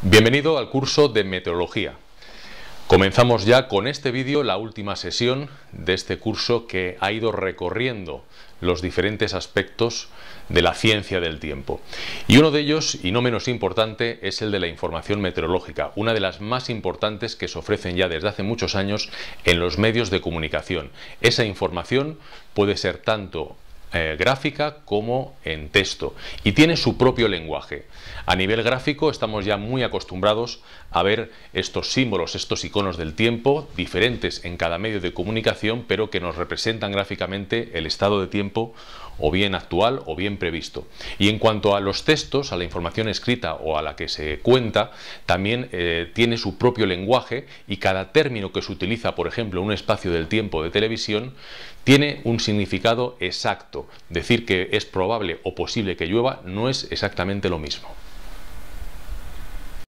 Bienvenido al curso de Meteorología. Comenzamos ya con este vídeo, la última sesión de este curso que ha ido recorriendo los diferentes aspectos de la ciencia del tiempo. Y uno de ellos, y no menos importante, es el de la información meteorológica, una de las más importantes que se ofrecen ya desde hace muchos años en los medios de comunicación. Esa información puede ser tanto eh, gráfica como en texto y tiene su propio lenguaje. A nivel gráfico estamos ya muy acostumbrados a ver estos símbolos, estos iconos del tiempo diferentes en cada medio de comunicación, pero que nos representan gráficamente el estado de tiempo o bien actual o bien previsto. Y en cuanto a los textos, a la información escrita o a la que se cuenta, también eh, tiene su propio lenguaje y cada término que se utiliza, por ejemplo, en un espacio del tiempo de televisión, tiene un significado exacto. Decir que es probable o posible que llueva no es exactamente lo mismo.